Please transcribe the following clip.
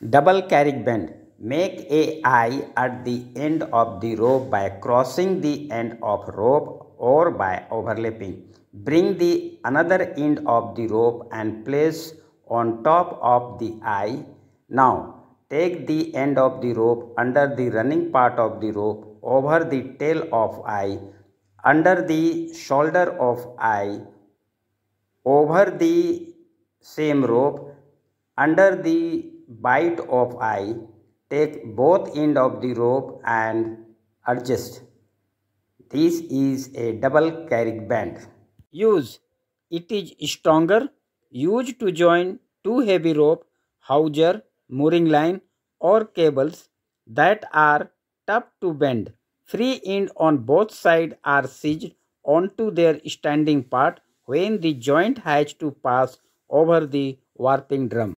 Double carriage bend. Make a I at the end of the rope by crossing the end of rope or by overlapping. Bring the another end of the rope and place on top of the I. Now take the end of the rope under the running part of the rope over the tail of I, under the shoulder of I, over the same rope under the bite of eye, take both end of the rope and adjust. This is a double carriage band. Use. It is stronger. Used to join two heavy rope, hawser, mooring line or cables that are tough to bend. Free end on both sides are seized onto their standing part when the joint has to pass over the warping drum.